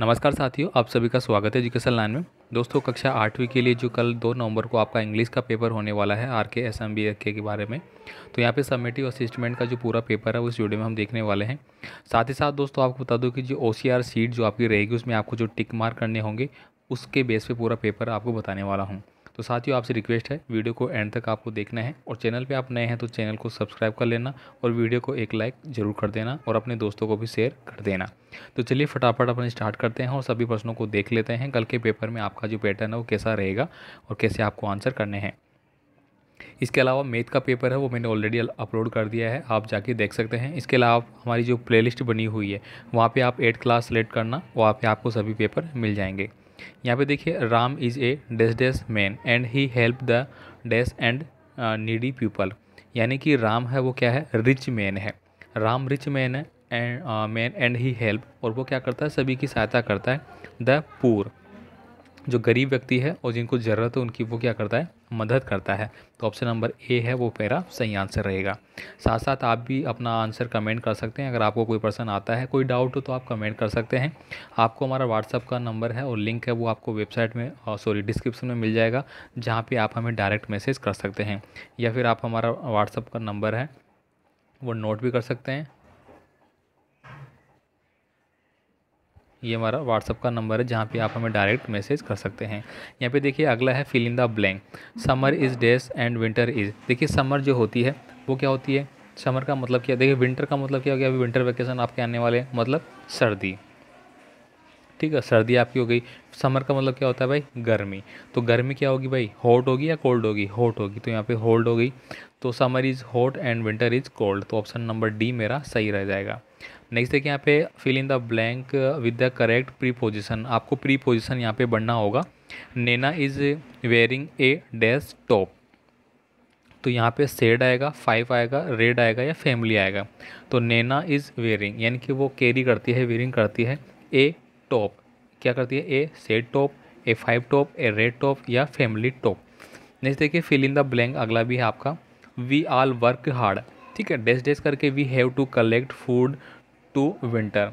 नमस्कार साथियों आप सभी का स्वागत है एजुकेशन लाइन में दोस्तों कक्षा आठवीं के लिए जो कल दो नवंबर को आपका इंग्लिश का पेपर होने वाला है आर के एस एम बी के बारे में तो यहाँ पे सबमेटिव असिस्टमेंट का जो पूरा पेपर है उस वीडियो में हम देखने वाले हैं साथ ही साथ दोस्तों आपको बता दूँ कि जो ओ सी आर सीट जो आपकी रहेगी उसमें आपको जो टिक मार्क करने होंगे उसके बेस पर पूरा पेपर आपको बताने वाला हूँ तो साथियों आपसे रिक्वेस्ट है वीडियो को एंड तक आपको देखना है और चैनल पर आप नए हैं तो चैनल को सब्सक्राइब कर लेना और वीडियो को एक लाइक ज़रूर कर देना और अपने दोस्तों को भी शेयर कर देना तो चलिए फटाफट अपन स्टार्ट करते हैं और सभी प्रश्नों को देख लेते हैं कल के पेपर में आपका जो पैटर्न है वो कैसा रहेगा और कैसे आपको आंसर करने हैं इसके अलावा मेथ का पेपर है वो मैंने ऑलरेडी अपलोड कर दिया है आप जाके देख सकते हैं इसके अलावा हमारी जो प्लेलिस्ट बनी हुई है वहाँ पे आप एट क्लास सेलेक्ट करना वहाँ पे आपको सभी पेपर मिल जाएंगे यहाँ पे देखिए Ram is a dash dash man and he help the dash and needy people यानी कि राम है वो क्या है रिच मैन है राम रिच मैन है and man and he help और वो क्या करता है सभी की सहायता करता है द पूर जो गरीब व्यक्ति है और जिनको ज़रूरत है उनकी वो क्या करता है मदद करता है तो ऑप्शन नंबर ए है वो मेरा सही आंसर रहेगा साथ साथ आप भी अपना आंसर कमेंट कर सकते हैं अगर आपको कोई पर्सन आता है कोई डाउट हो तो आप कमेंट कर सकते हैं आपको हमारा व्हाट्सअप का नंबर है और लिंक है वो आपको वेबसाइट में सॉरी डिस्क्रिप्शन में मिल जाएगा जहाँ पर आप हमें डायरेक्ट मैसेज कर सकते हैं या फिर आप हमारा व्हाट्सअप का नंबर है वो नोट भी कर सकते हैं ये हमारा व्हाट्सअप का नंबर है जहाँ पे आप हमें डायरेक्ट मैसेज कर सकते हैं यहाँ पे देखिए अगला है fill in the blank summer is dash and winter is देखिए समर जो होती है वो क्या होती है समर का मतलब क्या देखिए विंटर का मतलब क्या हो गया अभी विंटर वैकेशन आपके आने वाले हैं मतलब सर्दी ठीक है सर्दी आपकी हो गई समर का मतलब क्या होता है भाई गर्मी तो गर्मी क्या होगी भाई हॉट होगी या कोल्ड होगी हॉट होगी तो यहाँ पे होल्ड हो गई तो summer is hot and winter is cold तो ऑप्शन नंबर डी मेरा सही रह जाएगा नेक्स्ट देखिए यहाँ पे fill in the blank with the correct preposition आपको प्री पोजिशन यहाँ पे बढ़ना होगा Naina is wearing a dash top तो यहाँ पे सेड आएगा फाइव आएगा रेड आएगा या फैमिली आएगा तो नैना इज़ वेयरिंग यानी कि वो कैरी करती है वेयरिंग करती है ए टॉप क्या करती है a sad top a five top a red top या फैमिली टॉप नेक्स्ट देखिए फिल इन द ब्लैंक अगला भी है आपका वी आल वर्क हार्ड ठीक है डेस डेस करके we have to collect food to winter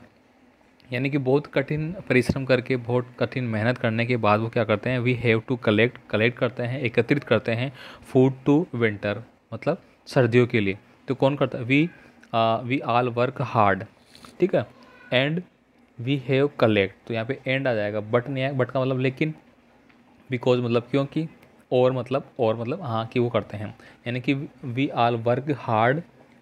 यानी कि बहुत कठिन परिश्रम करके बहुत कठिन मेहनत करने के बाद वो क्या करते हैं we have to collect collect करते हैं एकत्रित करते हैं फूड टू विंटर मतलब सर्दियों के लिए तो कौन करता है we we all work hard ठीक है एंड वी हैव कलेक्ट तो यहाँ पे एंड आ जाएगा बट नहीं आएगा बट का मतलब लेकिन बिकॉज मतलब क्योंकि और मतलब और मतलब हाँ कि वो करते हैं यानी कि we all work hard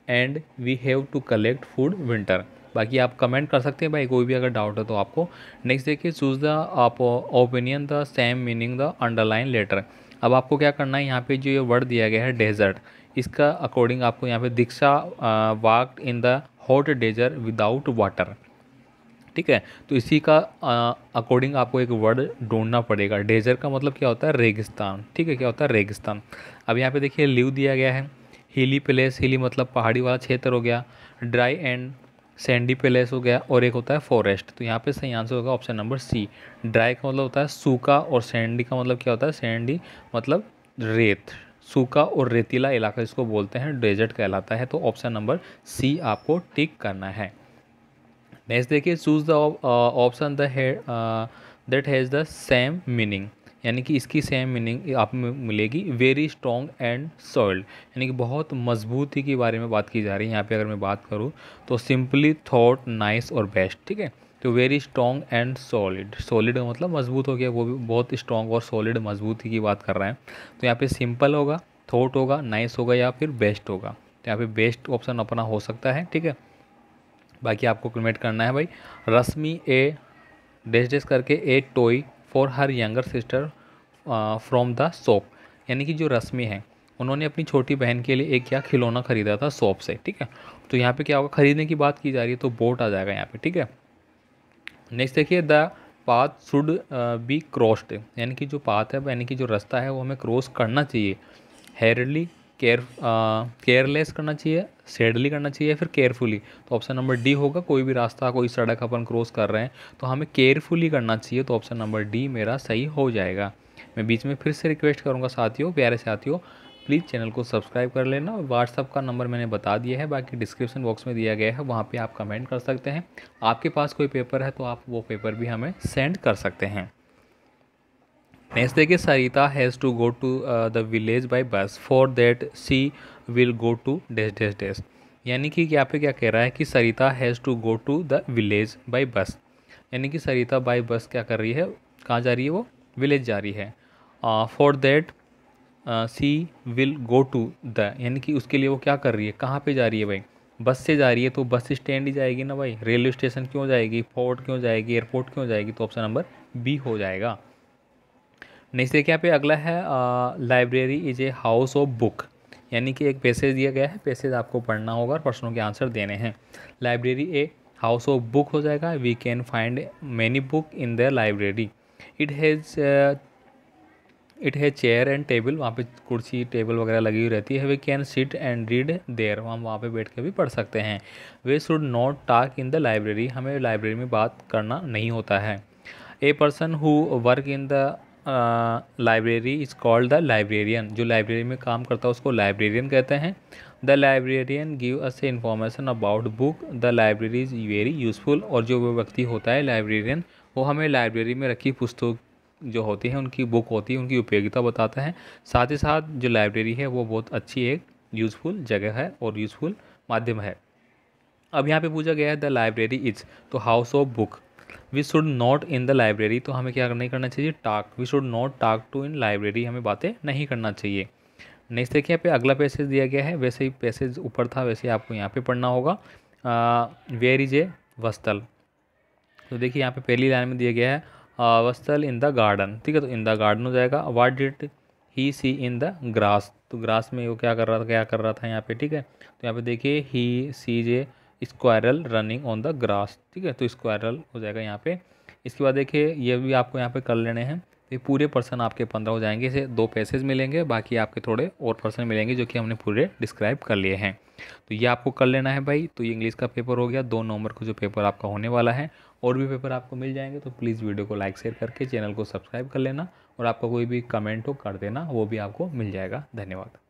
and we have to collect food winter बाकी आप कमेंट कर सकते हैं भाई कोई भी अगर डाउट हो तो आपको नेक्स्ट देखिए चूज़ द आप opinion the same meaning the underline letter अब आपको क्या करना है यहाँ पे जो ये वर्ड दिया गया है डेजर्ट इसका अकॉर्डिंग आपको यहाँ पे Diksha walk in the hot desert without water ठीक है तो इसी का अकॉर्डिंग आपको एक वर्ड ढूंढना पड़ेगा डेजर का मतलब क्या होता है रेगिस्तान ठीक है क्या होता है रेगिस्तान अब यहाँ पे देखिए लिव दिया गया है हिली प्लेस हिली मतलब पहाड़ी वाला क्षेत्र हो गया ड्राई एंड सैंडी पैलेस हो गया और एक होता है फॉरेस्ट तो यहाँ पे सही आंसर होगा ऑप्शन नंबर सी ड्राई का मतलब होता है सूखा और सैंडी का मतलब क्या होता है सैंडी मतलब रेत सूखा और रेतीला इलाका जिसको बोलते हैं डेजर्ट कहलाता है तो ऑप्शन नंबर सी आपको टिक करना है नेक्स्ट देखिए choose the option that has the same meaning यानी कि इसकी सेम मीनिंग आप में मिलेगी वेरी स्ट्रॉन्ग एंड सॉइल्ड यानी कि बहुत मजबूती के बारे में बात की जा रही है यहाँ पे अगर मैं बात करूँ तो सिंपली थॉट नाइस और बेस्ट ठीक है तो very strong and solid solid मतलब मजबूत हो गया वो भी बहुत स्ट्रॉन्ग और सॉलिड मजबूती की बात कर रहे हैं तो यहाँ पर सिंपल होगा थॉट होगा नाइस होगा या फिर बेस्ट होगा तो यहाँ पर बेस्ट ऑप्शन अपना हो सकता है ठीक है बाकी आपको कमेंट करना है भाई रश्मि ए डेस डेस करके a toy for her younger sister from the shop यानी कि जो रश्मि है उन्होंने अपनी छोटी बहन के लिए एक क्या खिलौना ख़रीदा था सॉप से ठीक है तो यहाँ पे क्या होगा खरीदने की बात की जा रही है तो बोट आ जाएगा यहाँ पे ठीक है नेक्स्ट देखिए the path should be crossed यानी कि जो पाथ है यानी कि जो रास्ता है वो हमें क्रॉस करना चाहिए हेरली केयर केयरलेस करना चाहिए सेडली करना चाहिए फिर केयरफुली तो ऑप्शन नंबर डी होगा कोई भी रास्ता कोई सड़क अपन क्रॉस कर रहे हैं तो हमें केयरफुली करना चाहिए तो ऑप्शन नंबर डी मेरा सही हो जाएगा मैं बीच में फिर से रिक्वेस्ट करूँगा साथियों प्यारे साथियों प्लीज़ चैनल को सब्सक्राइब कर लेना और व्हाट्सअप का नंबर मैंने बता दिया है बाकी डिस्क्रिप्शन बॉक्स में दिया गया है वहाँ पे आप कमेंट कर सकते हैं आपके पास कोई पेपर है तो आप वो पेपर भी हमें सेंड कर सकते हैं नेक्स्ट देखिए Sarita has to go to the village by bus for that she will go to dash dash dash यानी कि यहाँ पे क्या कह रहा है कि Sarita has to go to the village by bus यानी कि सरिता बाई बस क्या कर रही है कहाँ जा रही है वो विलेज जा रही है for that she will go to the यानी कि उसके लिए वो क्या कर रही है कहाँ पे जा रही है भाई बस से जा रही है तो बस स्टैंड ही जाएगी ना भाई रेलवे स्टेशन क्यों जाएगी फोर्ट क्यों जाएगी एयरपोर्ट क्यों जाएगी तो ऑप्शन नंबर बी हो जाएगा नेक्स्ट देखिए यहाँ पे अगला है library is a house of book यानी कि एक पैसेज दिया गया है पैसेज आपको पढ़ना होगा और प्रश्नों के आंसर देने हैं library a house of book हो जाएगा we can find many book in the library it has it है चेयर एंड टेबल वहाँ पे कुर्सी टेबल वगैरह लगी हुई रहती है we can sit and read there हम वहाँ पे बैठ के भी पढ़ सकते हैं we should not talk in the library हमें लाइब्रेरी में बात करना नहीं होता है a person who work in the library is called the librarian जो लाइब्रेरी में काम करता है उसको लाइब्रेरियन कहते हैं the librarian give us information about book the library is very useful और जो व्यक्ति होता है लाइब्रेरियन वो हमें लाइब्रेरी में रखी पुस्तक जो होती है उनकी बुक होती है उनकी उपयोगिता बताता है साथ ही साथ जो लाइब्रेरी है वो बहुत अच्छी एक यूज़फुल जगह है और यूज़फुल माध्यम है अब यहाँ पे पूछा गया है द लाइब्रेरी इज तो house of book we should not in the library तो हमें क्या नहीं करना चाहिए talk we should not talk to in library हमें बातें नहीं करना चाहिए नेक्स्ट देखिए यहाँ पे अगला पैसेज दिया गया है वैसे ही पैसेज ऊपर था वैसे आपको यहाँ पे पढ़ना होगा वेयर इज ए वस्तल तो देखिए यहाँ पे पहली लाइन में दिया गया है वस्तल इन द गार्डन ठीक है तो इन द गार्डन हो जाएगा what did he see in the grass तो ग्रास में वो क्या कर रहा था क्या कर रहा था यहाँ पे ठीक है तो यहाँ पे देखिए ही सी जे squirrel running on the grass ठीक है तो स्क्वायरल हो जाएगा यहाँ पे इसके बाद देखिए ये भी आपको यहाँ पे कर लेने हैं तो ये पूरे पर्सन आपके पंद्रह हो जाएंगे इसे दो पैसेज मिलेंगे बाकी आपके थोड़े और पर्सन मिलेंगे जो कि हमने पूरे डिस्क्राइब कर लिए हैं तो ये आपको कर लेना है भाई तो ये इंग्लिश का पेपर हो गया दो नवंबर को जो पेपर आपका होने वाला है और भी पेपर आपको मिल जाएंगे तो प्लीज़ वीडियो को लाइक शेयर करके चैनल को सब्सक्राइब कर लेना और आपका कोई भी कमेंट हो कर देना वो भी आपको मिल जाएगा धन्यवाद